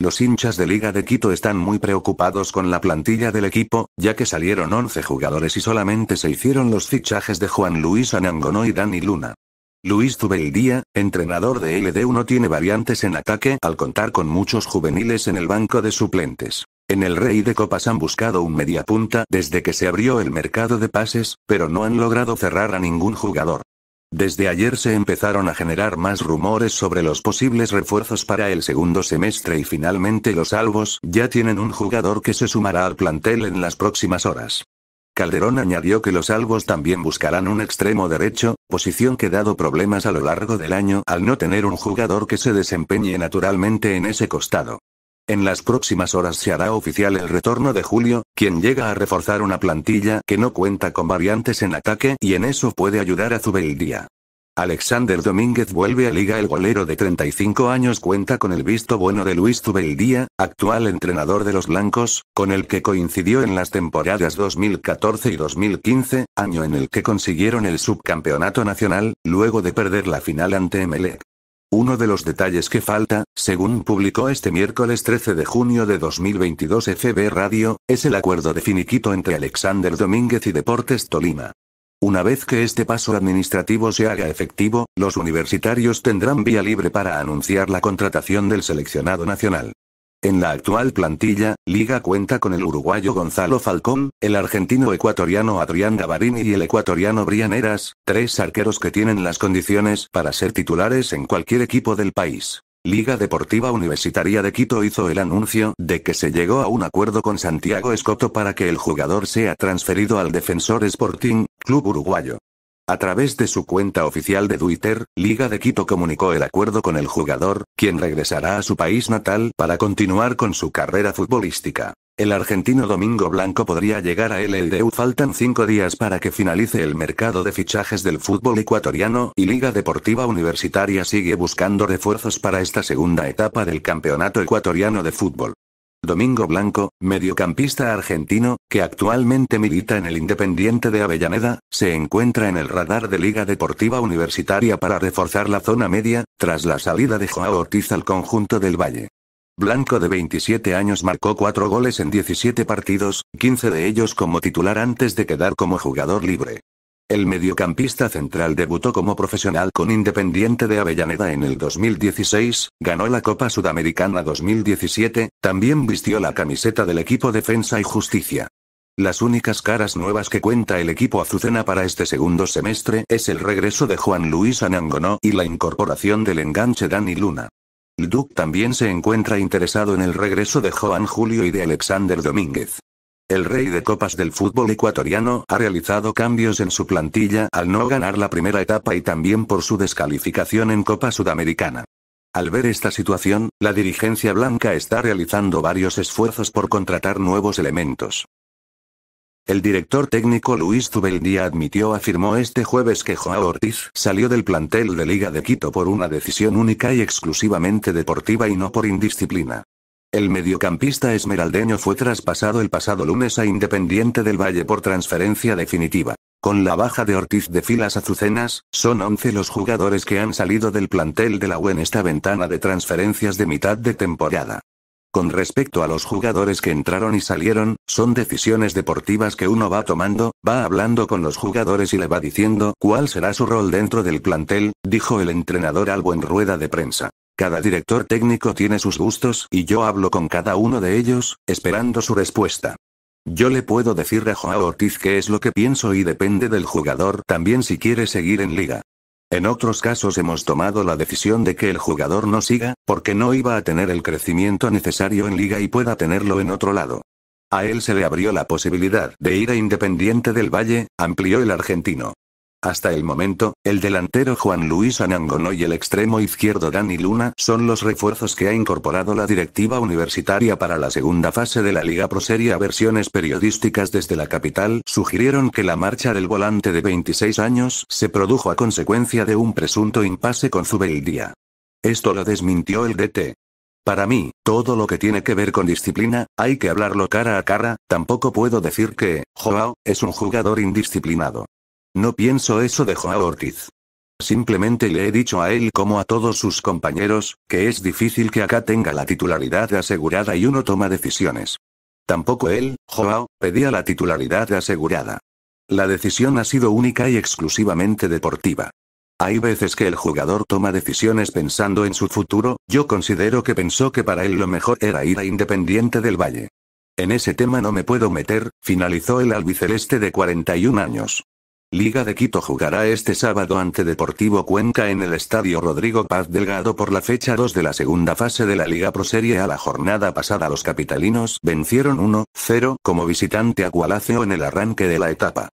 Los hinchas de Liga de Quito están muy preocupados con la plantilla del equipo, ya que salieron 11 jugadores y solamente se hicieron los fichajes de Juan Luis Anangono y Dani Luna. Luis Zubeldía, entrenador de LD1 tiene variantes en ataque al contar con muchos juveniles en el banco de suplentes. En el Rey de Copas han buscado un mediapunta desde que se abrió el mercado de pases, pero no han logrado cerrar a ningún jugador. Desde ayer se empezaron a generar más rumores sobre los posibles refuerzos para el segundo semestre y finalmente los albos ya tienen un jugador que se sumará al plantel en las próximas horas. Calderón añadió que los albos también buscarán un extremo derecho, posición que ha dado problemas a lo largo del año al no tener un jugador que se desempeñe naturalmente en ese costado. En las próximas horas se hará oficial el retorno de Julio, quien llega a reforzar una plantilla que no cuenta con variantes en ataque y en eso puede ayudar a Zubeldía. Alexander Domínguez vuelve a Liga. El golero de 35 años cuenta con el visto bueno de Luis Zubeldía, actual entrenador de los Blancos, con el que coincidió en las temporadas 2014 y 2015, año en el que consiguieron el subcampeonato nacional, luego de perder la final ante Emelec. Uno de los detalles que falta, según publicó este miércoles 13 de junio de 2022 FB Radio, es el acuerdo de finiquito entre Alexander Domínguez y Deportes Tolima. Una vez que este paso administrativo se haga efectivo, los universitarios tendrán vía libre para anunciar la contratación del seleccionado nacional. En la actual plantilla, Liga cuenta con el uruguayo Gonzalo Falcón, el argentino ecuatoriano Adrián Gavarini y el ecuatoriano Brian Eras, tres arqueros que tienen las condiciones para ser titulares en cualquier equipo del país. Liga Deportiva Universitaria de Quito hizo el anuncio de que se llegó a un acuerdo con Santiago Escoto para que el jugador sea transferido al Defensor Sporting, club uruguayo. A través de su cuenta oficial de Twitter, Liga de Quito comunicó el acuerdo con el jugador, quien regresará a su país natal para continuar con su carrera futbolística. El argentino Domingo Blanco podría llegar a LLDU. Faltan cinco días para que finalice el mercado de fichajes del fútbol ecuatoriano y Liga Deportiva Universitaria sigue buscando refuerzos para esta segunda etapa del Campeonato Ecuatoriano de Fútbol. Domingo Blanco, mediocampista argentino, que actualmente milita en el Independiente de Avellaneda, se encuentra en el radar de Liga Deportiva Universitaria para reforzar la zona media, tras la salida de Joao Ortiz al conjunto del Valle. Blanco de 27 años marcó 4 goles en 17 partidos, 15 de ellos como titular antes de quedar como jugador libre. El mediocampista central debutó como profesional con Independiente de Avellaneda en el 2016, ganó la Copa Sudamericana 2017, también vistió la camiseta del equipo Defensa y Justicia. Las únicas caras nuevas que cuenta el equipo Azucena para este segundo semestre es el regreso de Juan Luis Anangonó y la incorporación del enganche Dani Luna. El Duc también se encuentra interesado en el regreso de Juan Julio y de Alexander Domínguez. El rey de copas del fútbol ecuatoriano ha realizado cambios en su plantilla al no ganar la primera etapa y también por su descalificación en Copa Sudamericana. Al ver esta situación, la dirigencia blanca está realizando varios esfuerzos por contratar nuevos elementos. El director técnico Luis Zubeldía admitió afirmó este jueves que Joao Ortiz salió del plantel de Liga de Quito por una decisión única y exclusivamente deportiva y no por indisciplina. El mediocampista esmeraldeño fue traspasado el pasado lunes a Independiente del Valle por transferencia definitiva. Con la baja de Ortiz de filas azucenas, son 11 los jugadores que han salido del plantel de la U en esta ventana de transferencias de mitad de temporada. Con respecto a los jugadores que entraron y salieron, son decisiones deportivas que uno va tomando, va hablando con los jugadores y le va diciendo cuál será su rol dentro del plantel, dijo el entrenador Albo en rueda de prensa. Cada director técnico tiene sus gustos y yo hablo con cada uno de ellos, esperando su respuesta. Yo le puedo decir a Joao Ortiz qué es lo que pienso y depende del jugador también si quiere seguir en liga. En otros casos hemos tomado la decisión de que el jugador no siga, porque no iba a tener el crecimiento necesario en liga y pueda tenerlo en otro lado. A él se le abrió la posibilidad de ir a Independiente del Valle, amplió el argentino. Hasta el momento, el delantero Juan Luis Anangono y el extremo izquierdo Dani Luna son los refuerzos que ha incorporado la directiva universitaria para la segunda fase de la Liga Pro Serie. Versiones periodísticas desde la capital sugirieron que la marcha del volante de 26 años se produjo a consecuencia de un presunto impasse con Zubeldía. Esto lo desmintió el DT. Para mí, todo lo que tiene que ver con disciplina, hay que hablarlo cara a cara, tampoco puedo decir que, Joao, es un jugador indisciplinado. No pienso eso de Joao Ortiz. Simplemente le he dicho a él como a todos sus compañeros, que es difícil que acá tenga la titularidad asegurada y uno toma decisiones. Tampoco él, Joao, pedía la titularidad asegurada. La decisión ha sido única y exclusivamente deportiva. Hay veces que el jugador toma decisiones pensando en su futuro, yo considero que pensó que para él lo mejor era ir a Independiente del Valle. En ese tema no me puedo meter, finalizó el albiceleste de 41 años. Liga de Quito jugará este sábado ante Deportivo Cuenca en el Estadio Rodrigo Paz Delgado por la fecha 2 de la segunda fase de la Liga Pro Serie A. La jornada pasada los capitalinos vencieron 1-0 como visitante a Gualaceo en el arranque de la etapa.